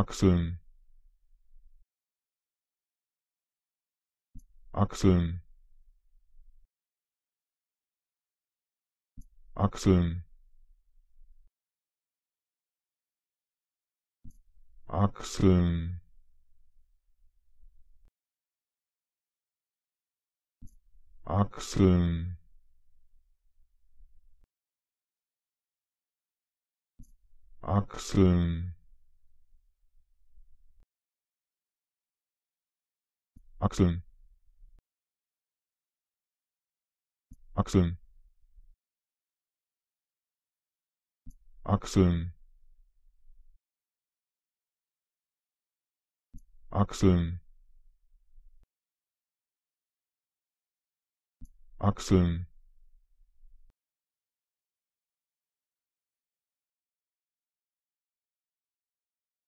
achseln achseln achseln achseln achseln achseln achseln achseln achseln achseln achseln